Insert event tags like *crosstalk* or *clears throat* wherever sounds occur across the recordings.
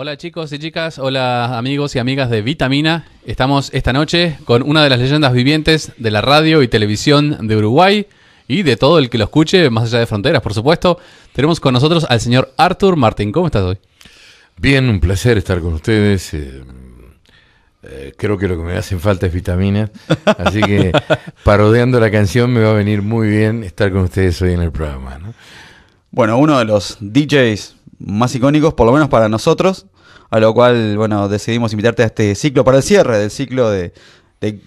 Hola chicos y chicas, hola amigos y amigas de Vitamina. Estamos esta noche con una de las leyendas vivientes de la radio y televisión de Uruguay y de todo el que lo escuche, más allá de fronteras, por supuesto. Tenemos con nosotros al señor Arthur Martín. ¿Cómo estás hoy? Bien, un placer estar con ustedes. Eh, eh, creo que lo que me hacen falta es Vitamina. así que *laughs* parodeando la canción me va a venir muy bien estar con ustedes hoy en el programa. Bueno, uno de los DJs más icónicos, por lo menos para nosotros, a lo cual, bueno, decidimos invitarte a este ciclo para el cierre del ciclo de,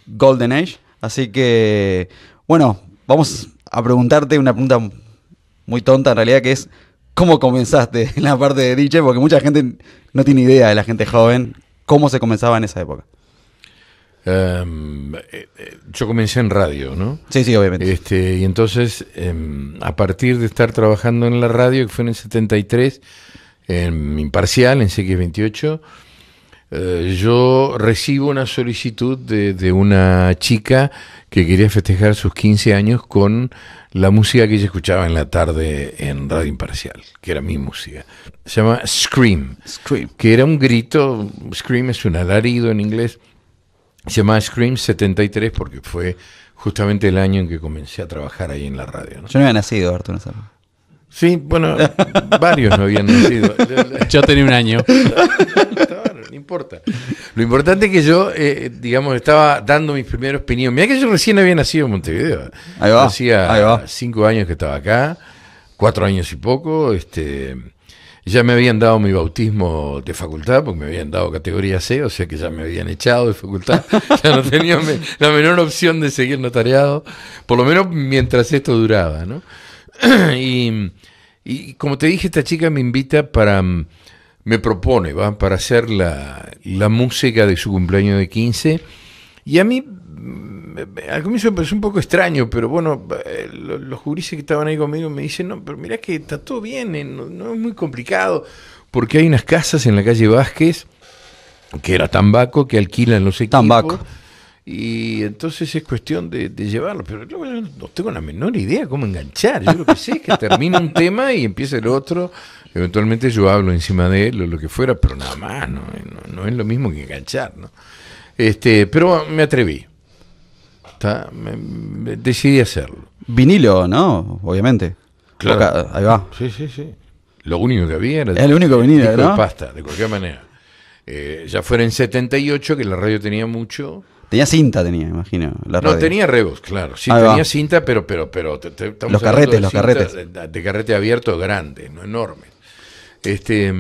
Golden Age. Así que, bueno, vamos a preguntarte una pregunta muy tonta en realidad, que es, ¿cómo comenzaste *laughs* en la parte de DJ? Porque mucha gente no tiene idea de la gente joven, ¿cómo se comenzaba en esa época? Em, eh, eh, yo comencé en radio, ¿no? Sí, sí, obviamente. Este, y entonces, em, a partir de estar trabajando en la radio, que fue en el 73, en Imparcial, en CX28, eh, yo recibo una solicitud de, una chica que quería festejar sus 15 años con la música que ella escuchaba en la tarde en Radio Imparcial, que era mi música. Se llama Scream, Scream. que era un grito, Scream es un alarido en inglés, se llama Scream 73 porque fue justamente el año en que comencé a trabajar ahí en la radio. Yo no había nacido, Arturo. Sí, bueno, varios no habían nacido. Yo tenía un año. No, importa. Lo importante es que yo, eh, digamos, estaba dando mis primeros opinión. Mira que yo recién había nacido en Montevideo. Hacía cinco años que estaba acá, cuatro años y poco. Este, ya me habían dado mi bautismo de facultad, porque me habían dado categoría C, o sea que ya me habían echado de facultad. *laughs* ya no tenía la menor opción de seguir notariado, por lo menos mientras esto duraba, ¿no? *clears throat* y y como te dije, esta chica me invita para, mm, me propone, ¿va? Para hacer la, música de su cumpleaños de 15. Y a mí, mm, al comienzo me pareció un poco extraño, pero bueno, eh, los juristas que estaban ahí conmigo me dicen, no, pero mira que está todo bien, eh, no, es muy complicado, porque hay unas casas en la calle Vázquez, que era Tambaco, que alquilan los equipos. Tambaco. Y entonces es cuestión de, llevarlo. Pero yo no tengo la menor idea cómo enganchar. Yo lo que sé es que termina un tema y empieza el otro. Eventualmente yo hablo encima de él o lo que fuera, pero nada más. No, es lo mismo que enganchar. ¿no? Este, pero me atreví. decidí hacerlo. Vinilo, ¿no? Obviamente. Claro. ahí va. Sí, sí, sí. Lo único que había era. El único vinilo, de pasta, de cualquier manera. Eh, ya fuera en 78 que la radio tenía mucho Tenía cinta, tenía, imagino. La no, tenía rebos, claro. Sí, tenía cinta, pero, pero, pero los carretes, los carretes. De, carrete abierto grande, no enorme. Este,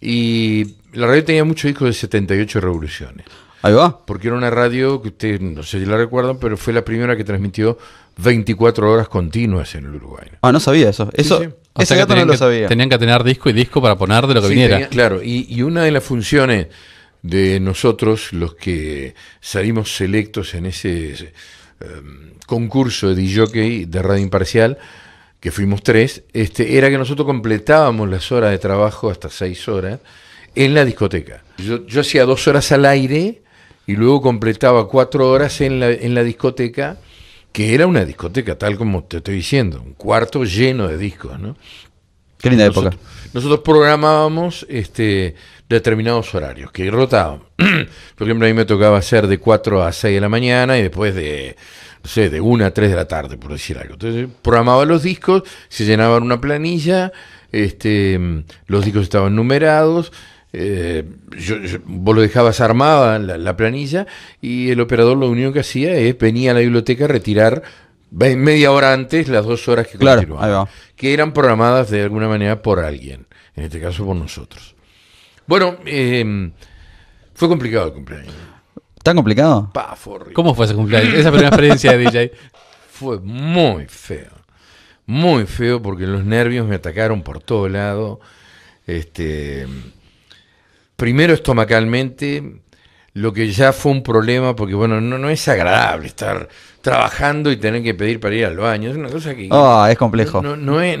y la radio tenía muchos discos de 78 revoluciones. Ahí va. Porque era una radio que usted no sé si la recuerdan, pero fue la primera que transmitió 24 horas continuas en el Uruguay. Ah, no sabía eso. Eso, no lo sabía. Tenían que tener disco y disco para poner de lo que viniera. claro, y una de las funciones de nosotros los que salimos selectos en ese em, concurso de DJ de Radio Imparcial, que fuimos tres, este, era que nosotros completábamos las horas de trabajo hasta seis horas en la discoteca. Yo, yo hacía dos horas al aire y luego completaba cuatro horas en la, en la discoteca, que era una discoteca, tal como te estoy diciendo, un cuarto lleno de discos, ¿no? Qué linda nosotros, época. Nosotros programábamos este, determinados horarios que rotaban *clears throat* Por ejemplo, a mí me tocaba hacer de 4 a 6 de la mañana y después de, no sé, de 1 a 3 de la tarde, por decir algo. Entonces, programaba los discos, se llenaban una planilla, este, los discos estaban numerados. Eh, vos lo dejabas armada la, la, planilla y el operador lo único que hacía es venía a la biblioteca a retirar media hora antes las dos horas que claro, que eran programadas de alguna manera por alguien, en este caso por nosotros. Bueno, em, fue complicado el cumpleaños. ¿Tan complicado? Pa, ¿Cómo fue ese cumpleaños? Esa primera experiencia de DJ. *laughs* Fue muy feo. Muy feo porque los nervios me atacaron por todo lado. Este, primero estomacalmente, lo que ya fue un problema, porque bueno, no, no es agradable estar trabajando y tener que pedir para ir al baño. Es una cosa que... Ah, es complejo. No, no, es,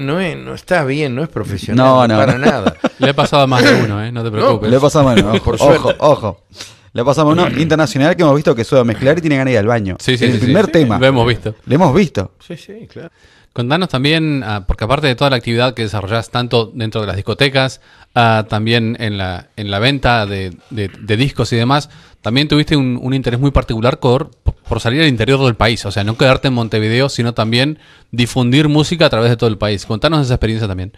está bien, no es profesional no, no. para nada. *laughs* Le he pasado más de uno, ¿eh? no te preocupes. le he pasado más de uno, *laughs* ojo, ojo, ojo. Le pasamos uno *clears throat* internacional que hemos visto que suele mezclar y tiene ganas de ir al baño. Sí, sí, el primer tema. Lo hemos visto. Lo hemos visto. Sí, sí, claro. Contanos también, ah, porque aparte de toda la actividad que desarrollas tanto dentro de las discotecas, ah, también en la, en la venta de, discos y demás, también tuviste un, interés muy particular por, por, salir al interior del país, o sea, no quedarte en Montevideo, sino también difundir música a través de todo el país. Contanos esa experiencia también.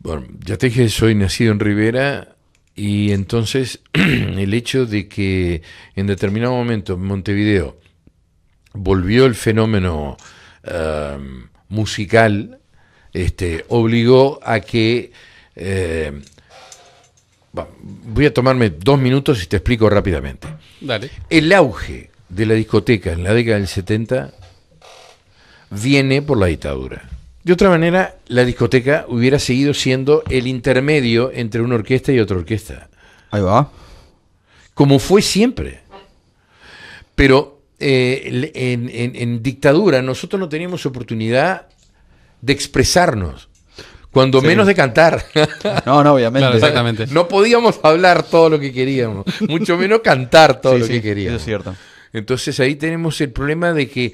Bueno, ya te dije, soy nacido en Rivera y entonces *clears throat* el hecho de que en determinado momento en Montevideo volvió el fenómeno eh, musical este, obligó a que... Eh, voy a tomarme dos minutos y te explico rápidamente. El auge de la discoteca en la década del 70 viene por la dictadura. De otra manera, la discoteca hubiera seguido siendo el intermedio entre una orquesta y otra orquesta. Ahí va. Como fue siempre. Pero eh, en, dictadura nosotros no teníamos oportunidad de expresarnos. Cuando menos de cantar. *laughs* No, no, obviamente. exactamente. No podíamos hablar todo lo que queríamos, *laughs* mucho menos cantar todo lo que queríamos. cierto. Entonces ahí tenemos el problema de que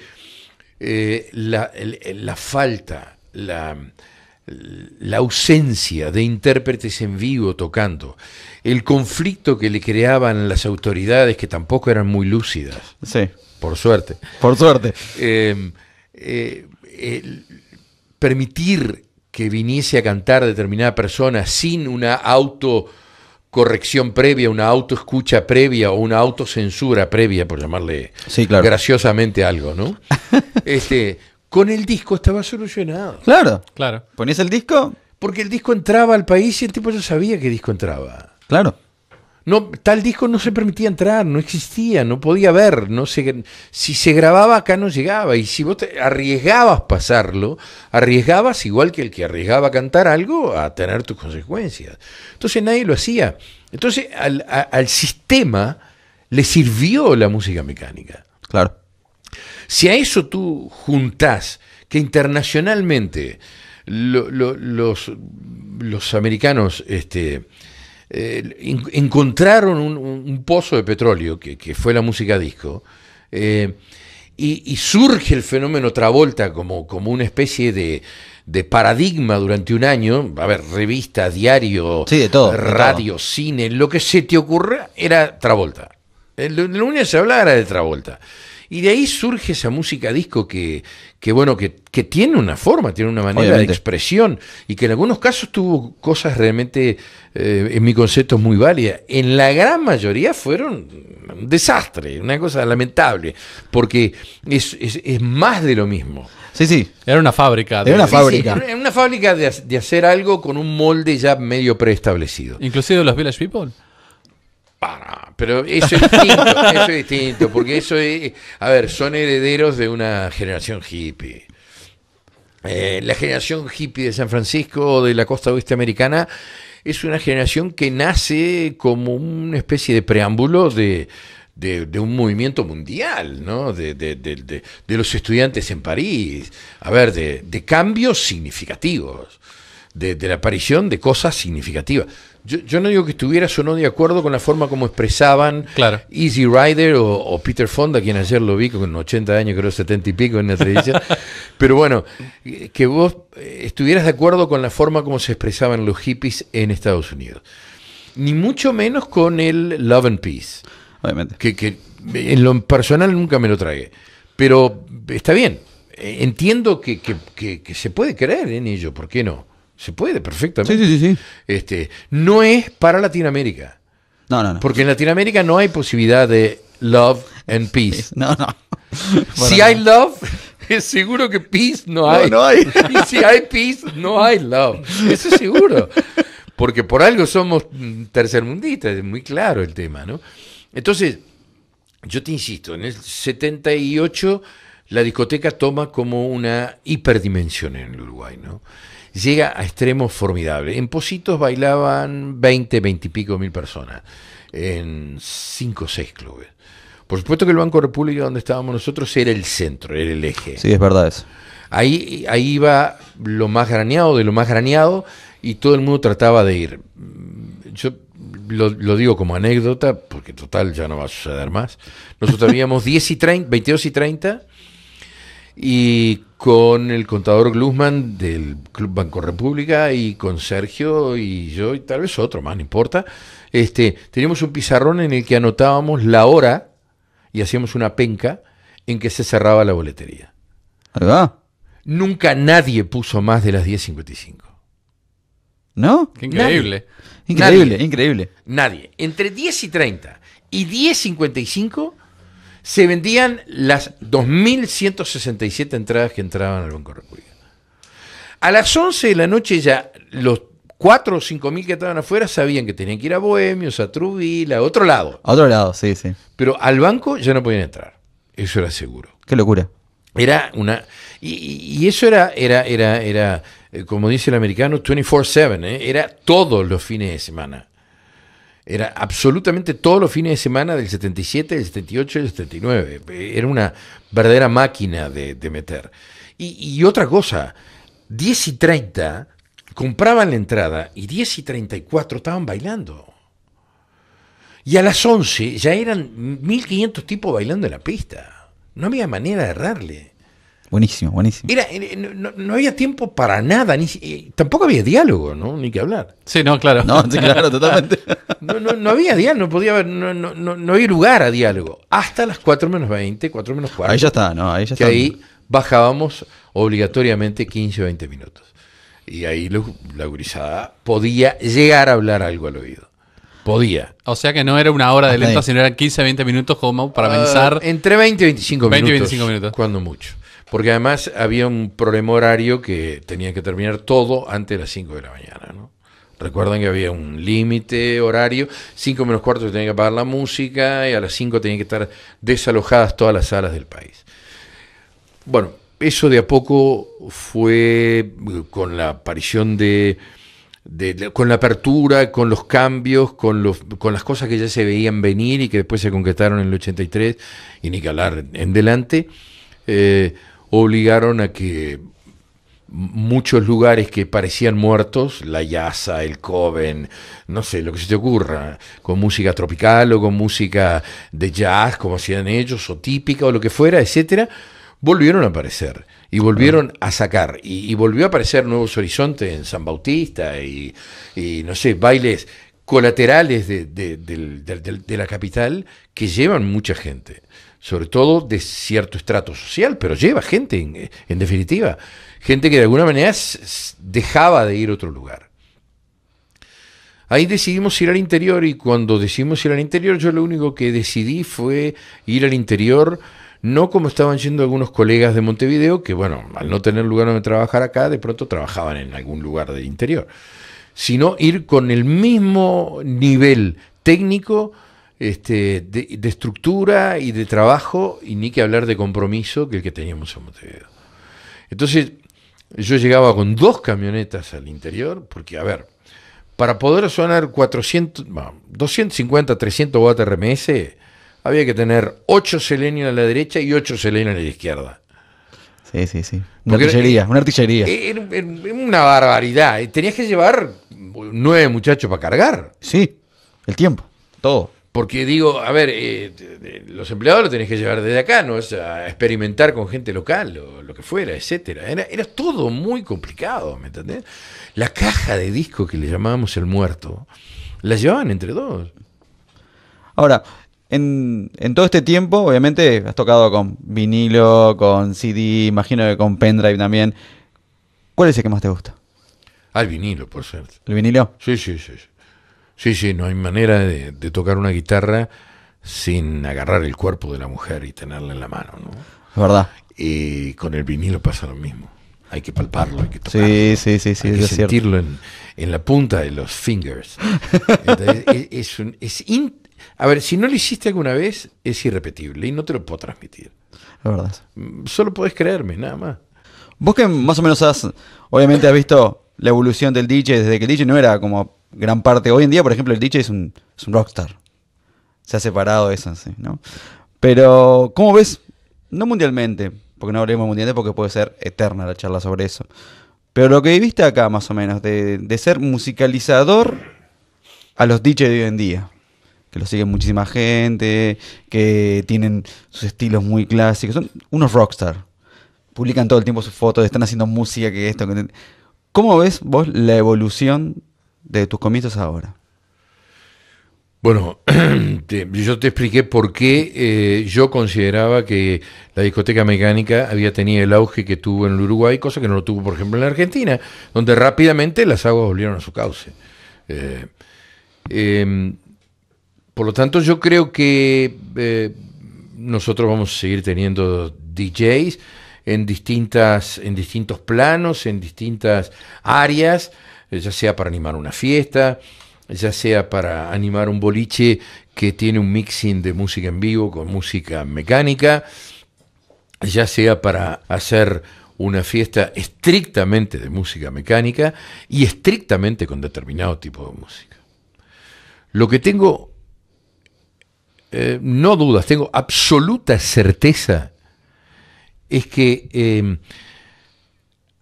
eh, la, la, falta, la, la ausencia de intérpretes en vivo tocando, el conflicto que le creaban las autoridades que tampoco eran muy lúcidas. Sí. Por suerte. Por suerte. Em, eh, permitir que viniese a cantar determinada persona sin una autocorrección previa, una autoescucha previa o una autocensura previa, por llamarle graciosamente algo, ¿no? *laughs* este, con el disco estaba solucionado. Claro. Claro. Ponías el disco. Porque el disco entraba al país y el tipo ya sabía que disco entraba. Claro. No, tal disco no se permitía entrar, no existía, no podía ver, no si se grababa acá no llegaba y si vos te arriesgabas pasarlo, arriesgabas igual que el que arriesgaba a cantar algo a tener tus consecuencias. Entonces nadie lo hacía. Entonces al sistema le sirvió la música mecánica. Claro. Si a eso tú juntás que internacionalmente los, americanos este, eh, encontraron un, pozo de petróleo, que, fue la música disco, eh, y, surge el fenómeno Travolta como, como una especie de, paradigma durante un año, a ver, revista, diario, de todo, radio, cine, lo que se te ocurra era Travolta. en el único se hablaba de Travolta. Y de ahí surge esa música disco que, bueno, que, tiene una forma, tiene una manera de expresión y que en algunos casos tuvo cosas realmente, eh, en mi concepto, muy válidas. En la gran mayoría fueron un desastre, una cosa lamentable, porque es, más de lo mismo. Sí, sí, era una fábrica. De... Era una fábrica. una fábrica de, hacer algo con un molde ya medio preestablecido. Inclusive los Village People. Pero *laughs* eso es distinto, porque eso es, a ver, son herederos de una generación hippie. Eh, la generación hippie de San Francisco de la costa oeste americana es una generación que nace como una especie de preámbulo de, un movimiento mundial, ¿no? De, de, de, los estudiantes en París, a ver, de, cambios significativos de, la aparición de cosas significativas. Yo, no digo que estuvieras o no de acuerdo con la forma como expresaban Easy Rider o, Peter Fonda, quien ayer lo vi con 80 años, creo 70 y pico en la televisión. *laughs* Pero bueno, que vos eh, estuvieras de acuerdo con la forma como se expresaban los hippies en Estados Unidos. Ni mucho menos con el Love and Peace. Obviamente. Que, en lo personal nunca me lo tragué. Pero está bien. Entiendo que, que se puede creer en ello, ¿por qué no? Se puede perfectamente. Este, no es para Latinoamérica. No, no, no. Porque en Latinoamérica no hay posibilidad de love and peace. *laughs* No, no. *laughs* si hay love, *laughs* es seguro que peace no hay. No, no hay. y si hay peace, no hay love. Eso es seguro. Porque por algo somos mm, tercermundistas, es muy claro el tema, ¿no? Entonces, yo te insisto, en el 78 la discoteca toma como una hiperdimensión en el Uruguay, ¿no? Llega a extremos formidables. En Positos bailaban 20, 20 y pico mil personas, en cinco o seis clubes. Por supuesto que el Banco República, donde estábamos nosotros, era el centro, era el eje. Sí, es verdad eso. Ahí, ahí iba lo más graneado de lo más graneado y todo el mundo trataba de ir. Yo lo, digo como anécdota, porque total ya no va a suceder más. Nosotros habíamos 10 *laughs* y 30, 22 y 30 y con el contador Glusman del Club Banco República y con Sergio y yo y tal vez otro más, no importa. Este, teníamos un pizarrón en el que anotábamos la hora y hacíamos una penca en que se cerraba la boletería. ¿Verdad? Nunca nadie puso más de las 10.55. ¿No? increíble. Increíble, increíble. Nadie. Entre 10 y 30 y 10.55 se vendían las 2.167 entradas que entraban al Banco República. A las 11 de la noche ya los 4 o 5 mil que estaban afuera sabían que tenían que ir a Bohemios, a Truvila, a otro lado. A otro lado, sí, sí. Pero al banco ya no podían entrar. Eso era seguro. Qué locura. Era una... Y, eso era, era, era, era, eh, como dice el americano, 24-7. ¿eh? Era todos los fines de semana. Era absolutamente todos los fines de semana del 77, del 78 del 79. Era una verdadera máquina de, meter. Y, y, otra cosa, 10 y 30 compraban la entrada y 10 y 34 estaban bailando. Y a las 11 ya eran 1500 tipos bailando en la pista. No había manera de errarle. Buenísimo, buenísimo. Mira, no, había tiempo para nada, ni, eh, tampoco había diálogo, ¿no? Ni que hablar. Sí, no, claro. No, sí, claro, totalmente. *laughs* no, había diálogo, no podía haber, no, no, había lugar a diálogo. Hasta las 4 menos 20, 4 menos 4. Ahí ya está, ¿no? Ahí ya que ahí bajábamos obligatoriamente 15 o 20 minutos. Y ahí la gurizada podía llegar a hablar algo al oído. Podía. O sea que no era una hora de lento, sino eran 15, 20 minutos como para pensar. Ah, entre 20 y 25 minutos. 20 25 minutos. Cuando mucho porque además había un problema horario que tenía que terminar todo antes de las 5 de la mañana. ¿no? Recuerdan que había un límite horario, 5 menos cuarto se tenía que apagar la música y a las 5 tenían que estar desalojadas todas las salas del país. Bueno, eso de a poco fue eh, con la aparición de, con la apertura, con los cambios, con, con las cosas que ya se veían venir y que después se concretaron en el 83 y ni que en delante. Eh, obligaron a que muchos lugares que parecían muertos, la yaza, el Coven, no sé, lo que se te ocurra, con música tropical o con música de jazz, como hacían ellos, o típica o lo que fuera, etcétera, volvieron a aparecer y volvieron a sacar y, volvió a aparecer Nuevos Horizontes en San Bautista y, no sé, bailes colaterales de, de la capital que llevan mucha gente sobre todo de cierto estrato social, pero lleva gente, en, definitiva, gente que de alguna manera dejaba de ir a otro lugar. Ahí decidimos ir al interior y cuando decidimos ir al interior, yo lo único que decidí fue ir al interior, no como estaban yendo algunos colegas de Montevideo, que bueno, al no tener lugar donde trabajar acá, de pronto trabajaban en algún lugar del interior, sino ir con el mismo nivel técnico este, de, estructura y de trabajo, y ni que hablar de compromiso que el que teníamos en Montevideo. Entonces, yo llegaba con dos camionetas al interior, porque, a ver, para poder sonar 400, 250, 300 watts RMS, había que tener 8 selenios a la derecha y 8 selenios a la izquierda. Sí, sí, sí. Una artillería, una artillería. una barbaridad. Eh, tenías que llevar nueve muchachos para cargar. Sí, el tiempo, todo. Porque digo, a ver, eh, los empleados lo tenés que llevar desde acá, ¿no? Es a experimentar con gente local o lo que fuera, etcétera. Era, todo muy complicado, ¿me entendés? La caja de disco que le llamábamos el muerto, la llevaban entre dos. Ahora, en, todo este tiempo, obviamente, has tocado con vinilo, con CD, imagino que con pendrive también. ¿Cuál es el que más te gusta? Al vinilo, por cierto. ¿El vinilo? sí, sí. sí. Sí, sí, no hay manera de, tocar una guitarra sin agarrar el cuerpo de la mujer y tenerla en la mano, ¿no? Es verdad. Y con el vinilo pasa lo mismo. Hay que palparlo, hay que tocarlo. Sí, sí, sí, sí. Hay que sentirlo en, la punta de los fingers. E, es, un, in, a ver, si no lo hiciste alguna vez, es irrepetible y no te lo puedo transmitir. Es verdad. Mm, solo podés creerme, nada más. Vos que más o menos has, obviamente has visto la evolución del DJ desde que el DJ no era como gran parte. Hoy en día, por ejemplo, el DJ es un, rockstar. Se ha separado eso, ¿no? Pero, ¿cómo ves? No mundialmente, porque no hablemos mundialmente porque puede ser eterna la charla sobre eso. Pero lo que viviste acá, más o menos, de, ser musicalizador a los DJ de hoy en día. Que lo siguen muchísima gente, que tienen sus estilos muy clásicos. Son unos rockstar. Publican todo el tiempo sus fotos, están haciendo música, que esto, que... ¿Cómo ves vos la evolución de tus comienzos ahora? Bueno, *clears throat* yo te expliqué por qué eh, yo consideraba que la discoteca mecánica había tenido el auge que tuvo en el Uruguay, cosa que no lo tuvo, por ejemplo, en la Argentina, donde rápidamente las aguas volvieron a su cauce. Eh, em, por lo tanto, yo creo que eh, nosotros vamos a seguir teniendo DJs en, distintas, en distintos planos, en distintas áreas ya sea para animar una fiesta, ya sea para animar un boliche que tiene un mixing de música en vivo con música mecánica, ya sea para hacer una fiesta estrictamente de música mecánica y estrictamente con determinado tipo de música. Lo que tengo, eh, no dudas, tengo absoluta certeza es que eh,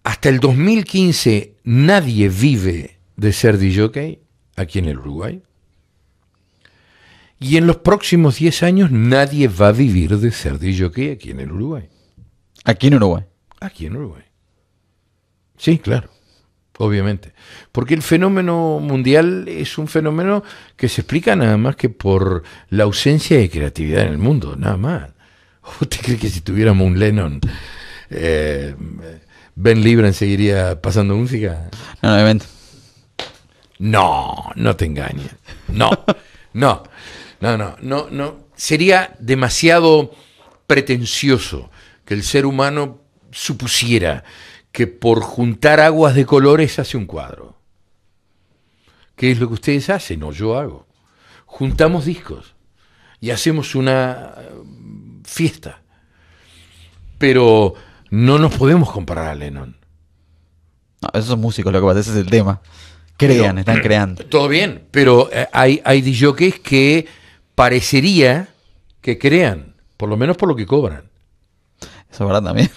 hasta el 2015 nadie vive de ser DJ aquí en el Uruguay. Y en los próximos 10 años nadie va a vivir de ser DJ aquí en el Uruguay. ¿Aquí en Uruguay? Aquí en Uruguay. Sí, claro, obviamente. Porque el fenómeno mundial es un fenómeno que se explica nada más que por la ausencia de creatividad en el mundo, nada más. *laughs* ¿Usted crees que si tuviéramos un Lennon... Eh, Ben Libran seguiría pasando música? No, no, No, no te engañes. No, no, no, no, no, Sería demasiado pretencioso que el ser humano supusiera que por juntar aguas de colores hace un cuadro. ¿Qué es lo que ustedes hacen No, yo hago? Juntamos discos y hacemos una eh, fiesta. Pero no nos podemos comparar a Lennon. No, esos músicos, lo que pasa, ese es el tema. Crean, están creando. Todo bien, pero eh, hay, hay es que parecería que crean, por lo menos por lo que cobran. Eso es verdad también.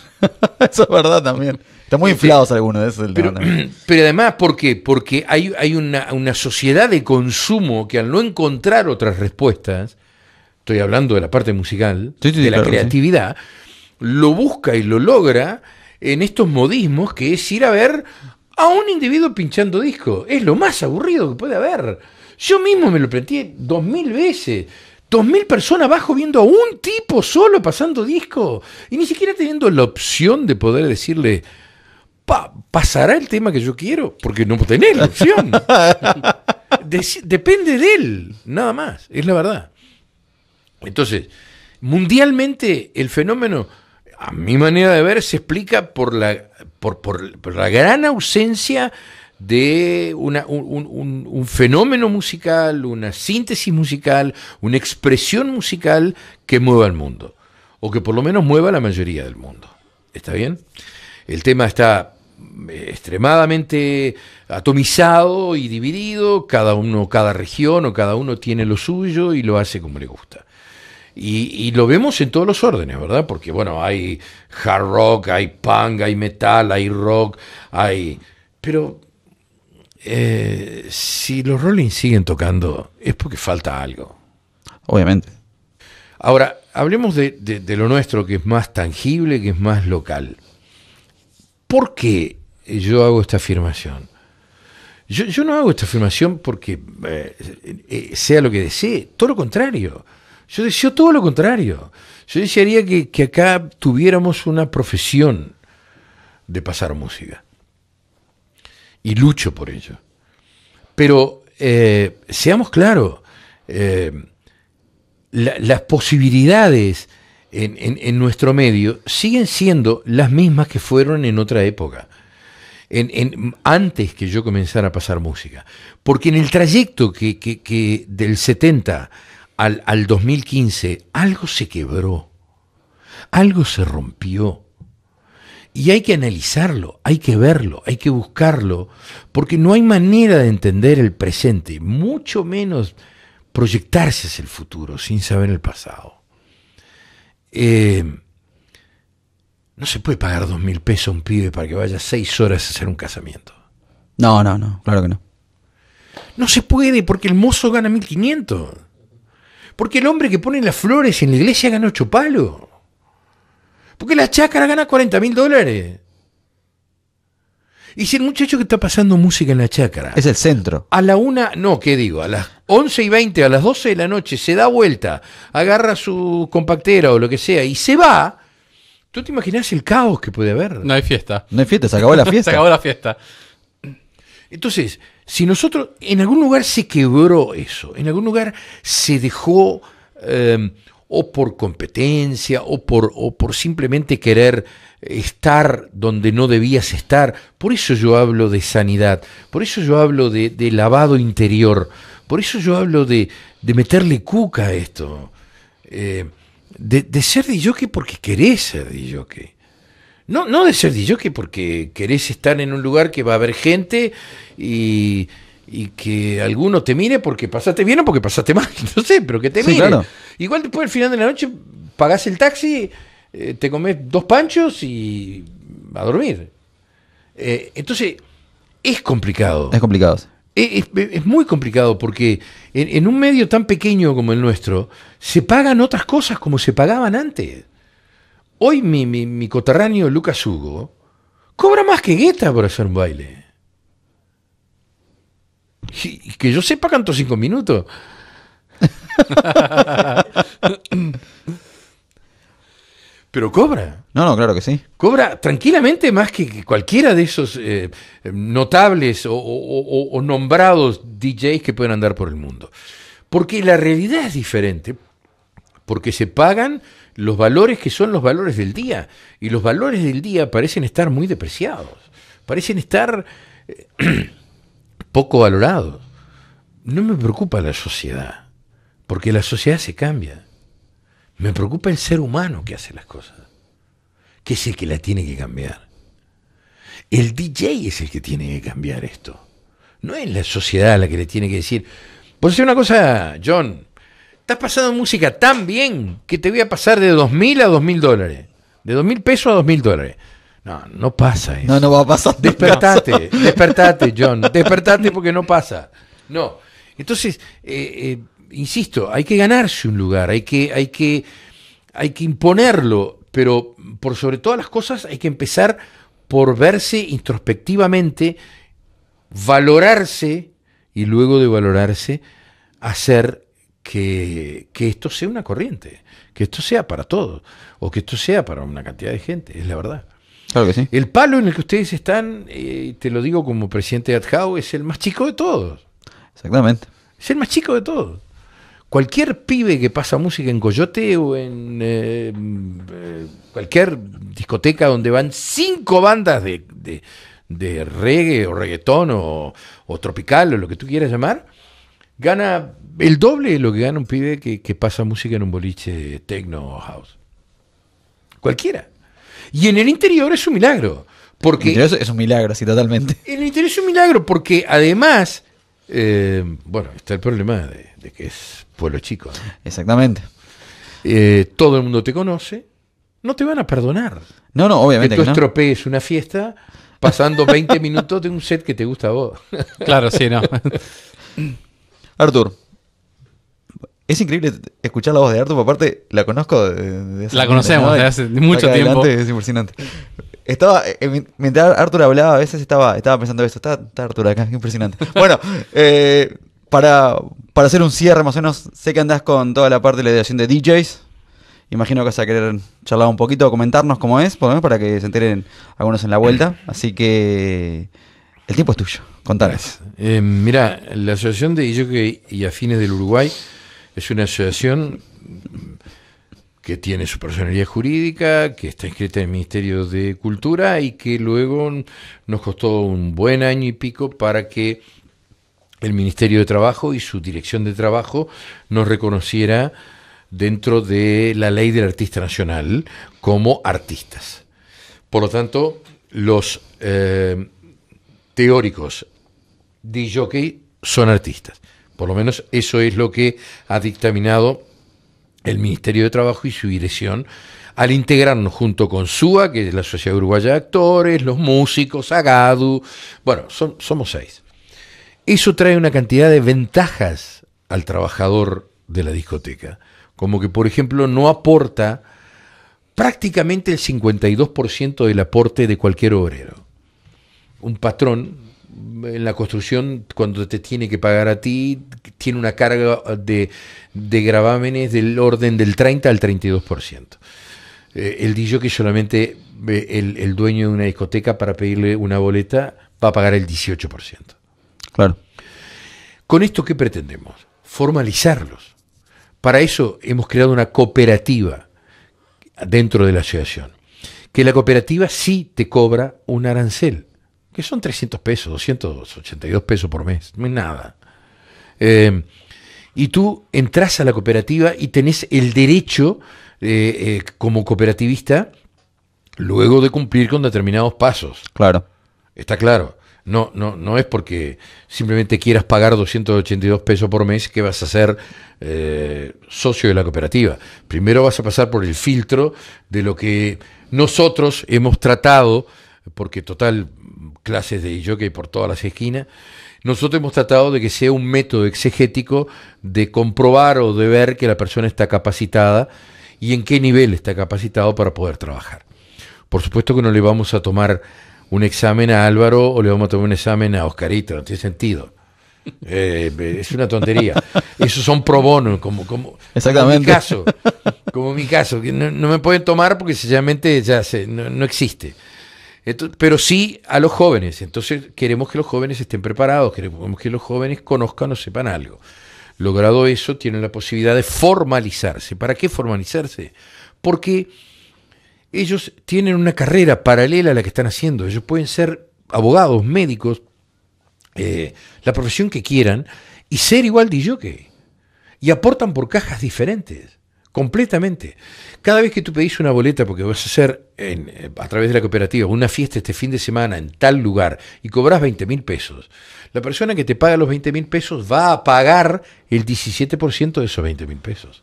*laughs* Eso es verdad también. Están muy inflados algunos de esos. Pero, *clears throat* pero, además, ¿por qué? Porque hay, hay una, sociedad de consumo que al no encontrar otras respuestas, estoy hablando de la parte musical, de la creatividad, lo busca y lo logra en estos modismos que es ir a ver a un individuo pinchando disco. Es lo más aburrido que puede haber. Yo mismo me lo planteé dos mil veces. Dos mil personas abajo viendo a un tipo solo pasando disco. Y ni siquiera teniendo la opción de poder decirle, ¿pasará el tema que yo quiero? Porque no tenés la opción. *laughs* depende de él, nada más. Es la verdad. Entonces, mundialmente el fenómeno a mi manera de ver, se explica por la, por, por, la gran ausencia de una, un, un, fenómeno musical, una síntesis musical, una expresión musical que mueva el mundo, o que por lo menos mueva la mayoría del mundo. ¿Está bien? El tema está eh, extremadamente atomizado y dividido, cada uno, cada región o cada uno tiene lo suyo y lo hace como le gusta. Y, lo vemos en todos los órdenes, ¿verdad? Porque, bueno, hay hard rock, hay punk, hay metal, hay rock, hay... Pero eh, si los Rolling siguen tocando, es porque falta algo. Obviamente. Ahora, hablemos de, lo nuestro, que es más tangible, que es más local. ¿Por qué yo hago esta afirmación? Yo, no hago esta afirmación porque eh, eh, sea lo que desee, todo lo contrario. Yo deseo todo lo contrario. Yo desearía que, acá tuviéramos una profesión de pasar música. Y lucho por ello. Pero eh, seamos claros, eh, las posibilidades en, nuestro medio siguen siendo las mismas que fueron en otra época, en, antes que yo comenzara a pasar música. Porque en el trayecto que, del 70 al, 2015, algo se quebró, algo se rompió. Y hay que analizarlo, hay que verlo, hay que buscarlo, porque no hay manera de entender el presente, mucho menos proyectarse hacia el futuro sin saber el pasado. Eh, no se puede pagar dos mil pesos a un pibe para que vaya seis horas a hacer un casamiento. No, no, no, claro que no. No se puede porque el mozo gana 1500. Porque el hombre que pone las flores en la iglesia gana ocho palos. Porque la chácara gana 40 mil dólares. Y si el muchacho que está pasando música en la chácara. Es el centro. A la una, no, ¿qué digo? A las 11 y 20, a las 12 de la noche, se da vuelta, agarra su compactera o lo que sea y se va. ¿Tú te imaginas el caos que puede haber? No hay fiesta. No hay fiesta, se acabó la *laughs* fiesta. se acabó la fiesta. Entonces, si nosotros, en algún lugar se quebró eso, en algún lugar se dejó em, o por competencia o por, o por simplemente querer estar donde no debías estar. Por eso yo hablo de sanidad, por eso yo hablo de, lavado interior, por eso yo hablo de, de meterle cuca a esto, eh, de, de, ser de porque querés ser de no, no de ser que porque querés estar en un lugar que va a haber gente y, que alguno te mire porque pasaste bien o porque pasaste mal. *laughs* No sé, pero que te mire. Igual después al final de la noche pagás el taxi, eh, te comes dos panchos y a dormir. Eh, entonces, es complicado. Es complicado. Es, muy complicado porque en un medio tan pequeño como el nuestro se pagan otras cosas como se pagaban antes. Hoy mi, mi, coterráneo Lucas Hugo cobra más que Guetta por hacer un baile. Y que yo sepa canto cinco minutos. *laughs* Pero cobra. No, no, claro que sí. Cobra tranquilamente más que cualquiera de esos eh, notables o, nombrados DJs que pueden andar por el mundo. Porque la realidad es diferente. Porque se pagan los valores que son los valores del día. Y los valores del día parecen estar muy depreciados, parecen estar eh, *clears throat* poco valorados. No me preocupa la sociedad, porque la sociedad se cambia. Me preocupa el ser humano que hace las cosas, que es el que la tiene que cambiar. El DJ es el que tiene que cambiar esto. No es la sociedad la que le tiene que decir, por decir una cosa, John, Estás pasando música tan bien que te voy a pasar de 2.000 a 2.000 dólares. De 2.000 pesos a 2.000 dólares. No, no pasa eso. No, no va a pasar. Despertate, *laughs* despertate, John. Despertate porque no pasa. No. Entonces, eh, eh, insisto, hay que ganarse un lugar, hay que, hay que, hay que imponerlo, pero por sobre todas las cosas hay que empezar por verse introspectivamente, valorarse y luego de valorarse, hacer que, que, esto sea una corriente, que esto sea para todos, o que esto sea para una cantidad de gente, es la verdad. Claro que sí. El palo en el que ustedes están, eh, te lo digo como presidente de Adjao, es el más chico de todos. Exactamente. Es el más chico de todos. Cualquier pibe que pasa música en Coyote o en eh, eh, cualquier discoteca donde van cinco bandas de, reggae o reggaetón o, o tropical o lo que tú quieras llamar, gana el doble de lo que gana un pibe que, pasa música en un boliche techno house. Cualquiera. Y en el interior es un milagro. Porque el es un milagro, sí, totalmente. En *laughs* el interior es un milagro porque además, eh, bueno, está el problema de, que es pueblo chico. Exactamente. Eh, todo el mundo te conoce, no te van a perdonar. No, no, obviamente. Que tú estropees una fiesta pasando 20 *laughs* minutos de un set que te gusta a vos. claro, sí, no. *laughs* Artur. Es increíble escuchar la voz de Artur, aparte la conozco. De, la conocemos desde hace mucho tiempo. es impresionante. Estaba, eh, eh, mientras Artur hablaba, a veces estaba, estaba pensando eso. Está, Artur acá, *laughs* impresionante. bueno, eh, para, para hacer un cierre más o menos, sé que andás con toda la parte de la ideación de DJs. Imagino que vas a querer charlar un poquito, comentarnos cómo es, por lo menos para que se enteren algunos en la vuelta. Así que el tiempo es tuyo, contanos. Eh, mira, la Asociación de Illoque y Afines del Uruguay es una asociación que tiene su personalidad jurídica, que está inscrita en el Ministerio de Cultura y que luego nos costó un buen año y pico para que el Ministerio de Trabajo y su Dirección de Trabajo nos reconociera dentro de la ley del artista nacional como artistas. Por lo tanto, los... Eh, teóricos Jockey son artistas. Por lo menos eso es lo que ha dictaminado el Ministerio de Trabajo y su dirección al integrarnos junto con SUA, que es la Sociedad Uruguaya de Actores, los músicos, Agadu, bueno, somos seis. Eso trae una cantidad de ventajas al trabajador de la discoteca, como que por ejemplo no aporta prácticamente el 52% del aporte de cualquier obrero un patrón en la construcción, cuando te tiene que pagar a ti, tiene una carga de, de gravámenes del orden del 30 al 32%. Eh, él el que solamente eh, el, el, dueño de una discoteca para pedirle una boleta va a pagar el 18%. Claro. ¿Con esto qué pretendemos? Formalizarlos. Para eso hemos creado una cooperativa dentro de la asociación, que la cooperativa sí te cobra un arancel que son 300 pesos, 282 pesos por mes, no es nada. Eh, y tú entras a la cooperativa y tenés el derecho eh, eh, como cooperativista luego de cumplir con determinados pasos. Claro. Está claro. No, no, no es porque simplemente quieras pagar 282 pesos por mes que vas a ser socio de la cooperativa. Primero vas a pasar por el filtro de lo que nosotros hemos tratado, porque total, clases de hay por todas las esquinas, nosotros hemos tratado de que sea un método exegético de comprobar o de ver que la persona está capacitada y en qué nivel está capacitado para poder trabajar. Por supuesto que no le vamos a tomar un examen a Álvaro o le vamos a tomar un examen a Oscarito, no tiene sentido. Eh, es una tontería. *laughs* Esos son pro bono, como, como, Exactamente. mi caso. Como mi caso, que no, me pueden tomar porque sencillamente ya se, no, no existe pero sí a los jóvenes. Entonces queremos que los jóvenes estén preparados, queremos que los jóvenes conozcan o sepan algo. Logrado eso, tienen la posibilidad de formalizarse. ¿Para qué formalizarse? Porque ellos tienen una carrera paralela a la que están haciendo. Ellos pueden ser abogados, médicos, eh, la profesión que quieran, y ser igual de yo que. Y aportan por cajas diferentes completamente. Cada vez que tú pedís una boleta porque vas a hacer eh, a través de la cooperativa una fiesta este fin de semana en tal lugar y cobras 20 mil pesos, la persona que te paga los 20 mil pesos va a pagar el 17% de esos 20 mil pesos,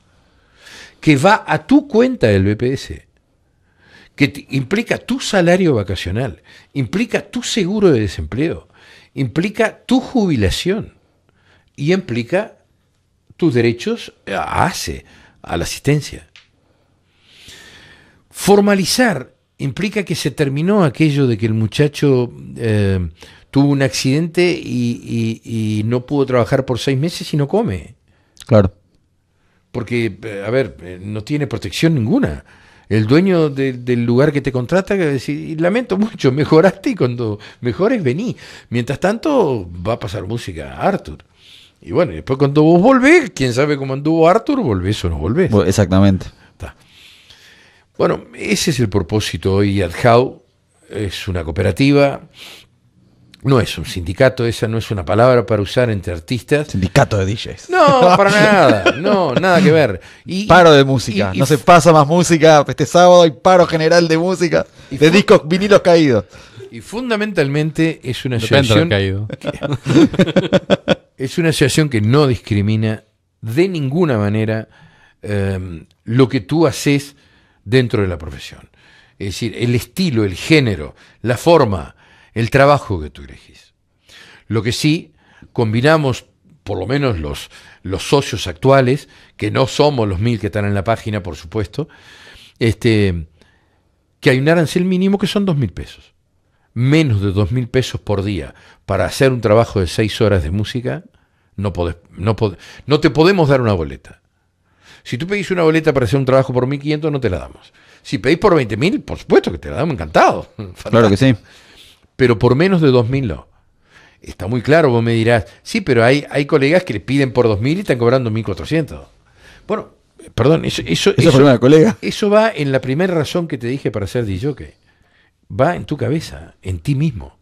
que va a tu cuenta del BPS, que implica tu salario vacacional, implica tu seguro de desempleo, implica tu jubilación y implica tus derechos a ACE a la asistencia. Formalizar implica que se terminó aquello de que el muchacho eh, tuvo un accidente y, no pudo trabajar por seis meses y no come. Claro. Porque, eh, a ver, eh, no tiene protección ninguna. El dueño del lugar que te contrata que decir, lamento mucho, *laughs* mejoraste y cuando mejores vení. Mientras tanto, va a pasar música a Arthur. Y bueno, y después cuando vos volvés, quién sabe cómo anduvo Arthur, volvés o no volvés. Exactamente. Está. Bueno, ese es el propósito hoy. AdHow es una cooperativa, no es un sindicato, esa no es una palabra para usar entre artistas. Sindicato de DJs. No, para nada, no, nada que ver. Y, paro de música, no se pasa más música, este sábado hay paro general de música, y de discos vinilos caídos. Y fundamentalmente es una Depende caído. *laughs* es una asociación que no discrimina de ninguna manera em, lo que tú haces dentro de la profesión. Es decir, el estilo, el género, la forma, el trabajo que tú elegís. Lo que sí, combinamos, por lo menos los, los socios actuales, que no somos los mil que están en la página, por supuesto, este, que hay un arancel mínimo que son dos mil pesos menos de dos mil pesos por día para hacer un trabajo de seis horas de música, no, no, te podemos dar una boleta. Si tú pedís una boleta para hacer un trabajo por 1.500, no te la damos. Si pedís por 20.000, por supuesto que te la damos, encantado. *laughs* Claro que sí. Pero por menos de 2.000 no. Está muy claro, vos me dirás, sí, pero hay, hay colegas que le piden por 2.000 y están cobrando 1.400. Bueno, eh, perdón, eso, colega. eso va en la primera razón que te dije para ser DJ va en tu cabeza, en ti mismo.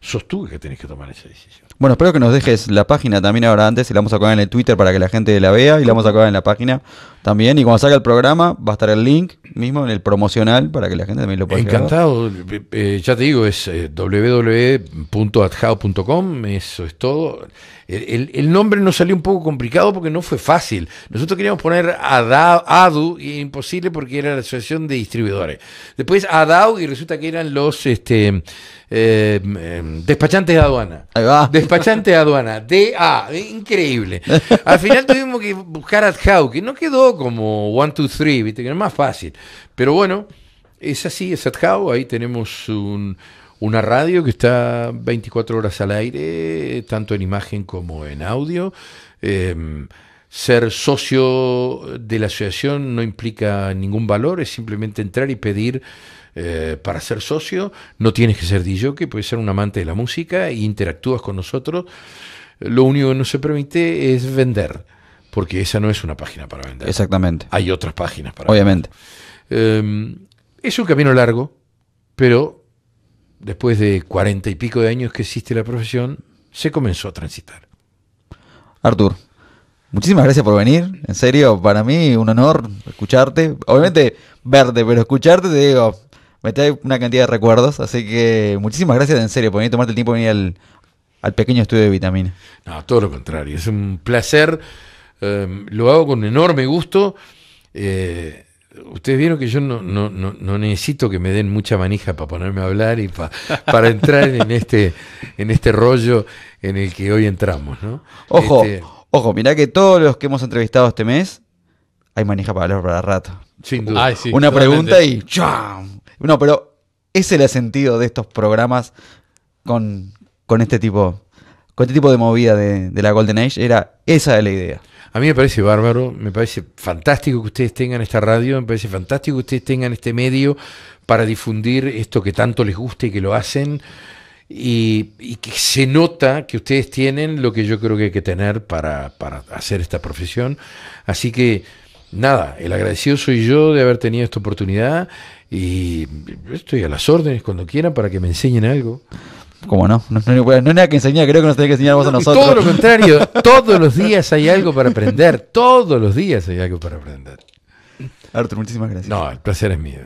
Sos tú que tenés que tomar esa decisión. Bueno, espero que nos dejes la página también ahora antes y la vamos a colgar en el Twitter para que la gente la vea y la vamos a colgar en la página también. Y cuando salga el programa, va a estar el link mismo en el promocional para que la gente también lo pueda Encantado. Eh, eh, ya te digo, es eh, www.adhow.com, eso es todo. El, nombre nos salió un poco complicado porque no fue fácil. Nosotros queríamos poner ADU imposible porque era la Asociación de Distribuidores. Después ADAU y resulta que eran los este, despachantes de aduana. Ahí va. Despachantes de aduana, DA, increíble. Al final tuvimos que buscar ADHAU, que no quedó como One, Two, Three, que es más fácil. Pero bueno, es así, es at-how, ahí tenemos una radio que está 24 horas al aire, tanto en imagen como en audio. Em, ser socio de la asociación no implica ningún valor, es simplemente entrar y pedir eh, para ser socio. No tienes que ser DJ, que puedes ser un amante de la música e interactúas con nosotros. Lo único que no se permite es vender porque esa no es una página para vender. Exactamente. Hay otras páginas para Obviamente. vender. Obviamente. Em, es un camino largo, pero después de cuarenta y pico de años que existe la profesión, se comenzó a transitar. Artur, muchísimas gracias por venir. En serio, para mí un honor escucharte. Obviamente verte, pero escucharte te digo, me trae una cantidad de recuerdos. Así que muchísimas gracias en serio por venir tomarte el tiempo de venir al, al pequeño estudio de vitamina. No, todo lo contrario. Es un placer Em, lo hago con enorme gusto. Eh, ustedes vieron que yo no, no, no, necesito que me den mucha manija para ponerme a hablar y para entrar en este, en este rollo en el que hoy entramos. ¿no? Ojo, este, ojo, mirá que todos los que hemos entrevistado este mes hay manija para hablar para rato. Sin duda. Una pregunta y ¡cham! No, pero ese es el sentido de estos programas con, con este tipo con este tipo de movida de, de la Golden Age. Era esa la idea. A mí me parece bárbaro, me parece fantástico que ustedes tengan esta radio, me parece fantástico que ustedes tengan este medio para difundir esto que tanto les gusta y que lo hacen. Y, que se nota que ustedes tienen lo que yo creo que hay que tener para, para hacer esta profesión. Así que nada, el agradecido soy yo de haber tenido esta oportunidad y estoy a las órdenes cuando quieran para que me enseñen algo. ¿Cómo no, no, hay nada que enseñar, creo que nos tenés que enseñar vos a nosotros. Todo lo contrario, *laughs* todos los días hay algo para aprender, todos los días hay algo para aprender. Arthur, muchísimas gracias. No, el placer es mío.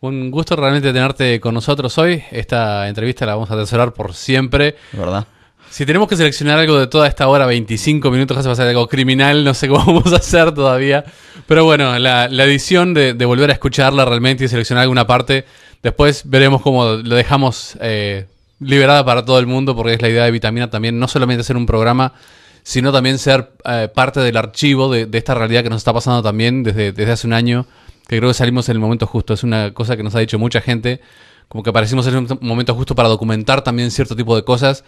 Un gusto realmente tenerte con nosotros hoy. Esta entrevista la vamos a atesorar por siempre. ¿Verdad? Si tenemos que seleccionar algo de toda esta hora, 25 minutos, hace va a ser algo criminal, no sé cómo *laughs* vamos a hacer todavía. Pero bueno, la, edición de, volver a escucharla realmente y seleccionar alguna parte, después veremos cómo lo dejamos eh, liberada para todo el mundo, porque es la idea de Vitamina también, no solamente ser un programa, sino también ser eh, parte del archivo de, esta realidad que nos está pasando también desde, desde hace un año, que creo que salimos en el momento justo. Es una cosa que nos ha dicho mucha gente, como que aparecimos en un momento justo para documentar también cierto tipo de cosas,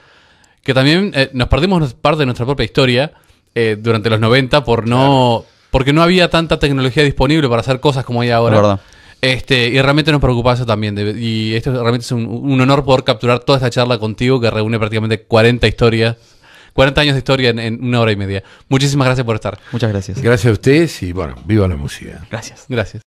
que también eh, nos perdimos parte de nuestra propia historia eh, durante los 90 por no... Porque no había tanta tecnología disponible para hacer cosas como hay ahora. verdad. Este, y realmente nos preocupa eso también. y esto realmente es un, honor poder capturar toda esta charla contigo que reúne prácticamente 40 historias. 40 años de historia en, en una hora y media. Muchísimas gracias por estar. Muchas gracias. Gracias a ustedes y bueno, viva la música. Gracias. Gracias.